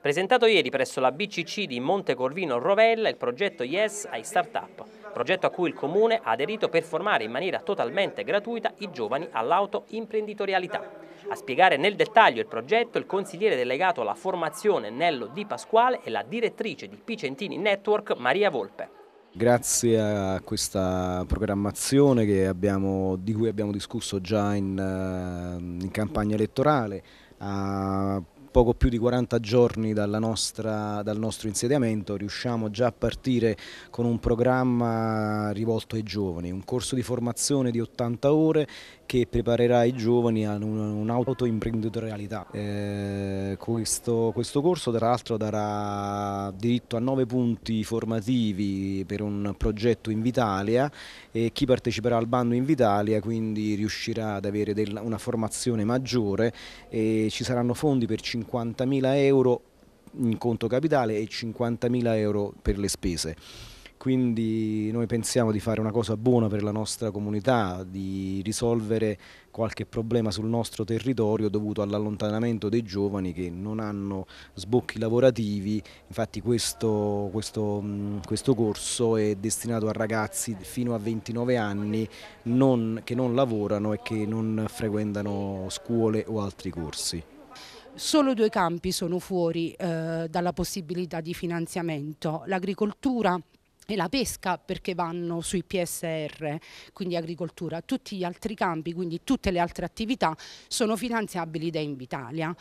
Presentato ieri presso la BCC di Monte Corvino Rovella il progetto Yes ai Startup, progetto a cui il Comune ha aderito per formare in maniera totalmente gratuita i giovani all'autoimprenditorialità. A spiegare nel dettaglio il progetto il consigliere delegato alla formazione Nello Di Pasquale e la direttrice di Picentini Network Maria Volpe. Grazie a questa programmazione abbiamo, di cui abbiamo discusso già in, eh, in campagna elettorale, a poco più di 40 giorni nostra, dal nostro insediamento riusciamo già a partire con un programma rivolto ai giovani, un corso di formazione di 80 ore che preparerà i giovani a un'autoimprenditorialità. Eh, questo, questo, corso tra l'altro darà diritto a 9 punti formativi per un progetto Invitalia e chi parteciperà al bando Invitalia quindi riuscirà ad avere della, una formazione maggiore e ci saranno fondi per 5 50.000 euro in conto capitale e 50.000 euro per le spese. Quindi noi pensiamo di fare una cosa buona per la nostra comunità, di risolvere qualche problema sul nostro territorio dovuto all'allontanamento dei giovani che non hanno sbocchi lavorativi. Infatti questo, questo, mm, questo corso è destinato a ragazzi fino a 29 anni non, che non lavorano e che non frequentano scuole o altri corsi. Solo due campi sono fuori eh, dalla possibilità di finanziamento, l'agricoltura e la pesca perché vanno sui PSR, quindi agricoltura. Tutti gli altri campi, quindi tutte le altre attività, sono finanziabili da Invitalia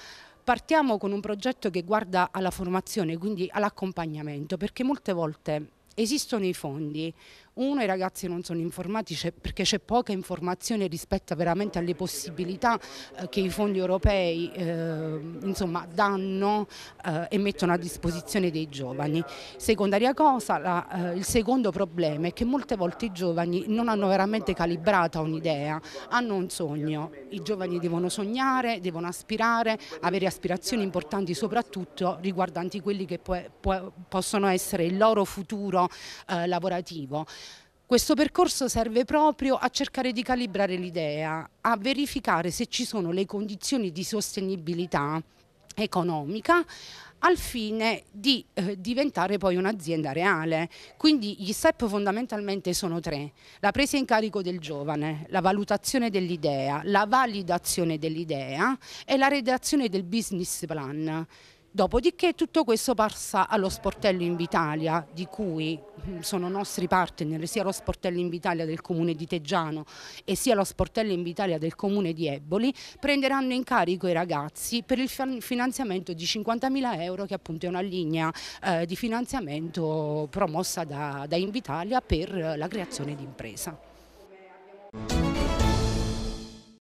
partiamo con un progetto che guarda alla formazione, quindi all'accompagnamento, perché molte volte esistono i fondi, uno, i ragazzi non sono informati perché c'è poca informazione rispetto veramente alle possibilità eh, che i fondi europei eh, insomma, danno eh, e mettono a disposizione dei giovani. Secondaria cosa, la, eh, il secondo problema è che molte volte i giovani non hanno veramente calibrata un'idea, hanno un sogno. I giovani devono sognare, devono aspirare, avere aspirazioni importanti soprattutto riguardanti quelli che può, può, possono essere il loro futuro eh, lavorativo. Questo percorso serve proprio a cercare di calibrare l'idea, a verificare se ci sono le condizioni di sostenibilità economica al fine di eh, diventare poi un'azienda reale. Quindi gli step fondamentalmente sono tre, la presa in carico del giovane, la valutazione dell'idea, la validazione dell'idea e la redazione del business plan. Dopodiché tutto questo passa allo sportello Invitalia, di cui mm, sono nostri partner sia lo sportello Invitalia del comune di Teggiano e sia lo sportello Invitalia del comune di Eboli, prenderanno in carico i ragazzi per il finanziamento di 50.000 euro che appunto è una linea eh, di finanziamento promossa da, da Invitalia per la creazione di impresa.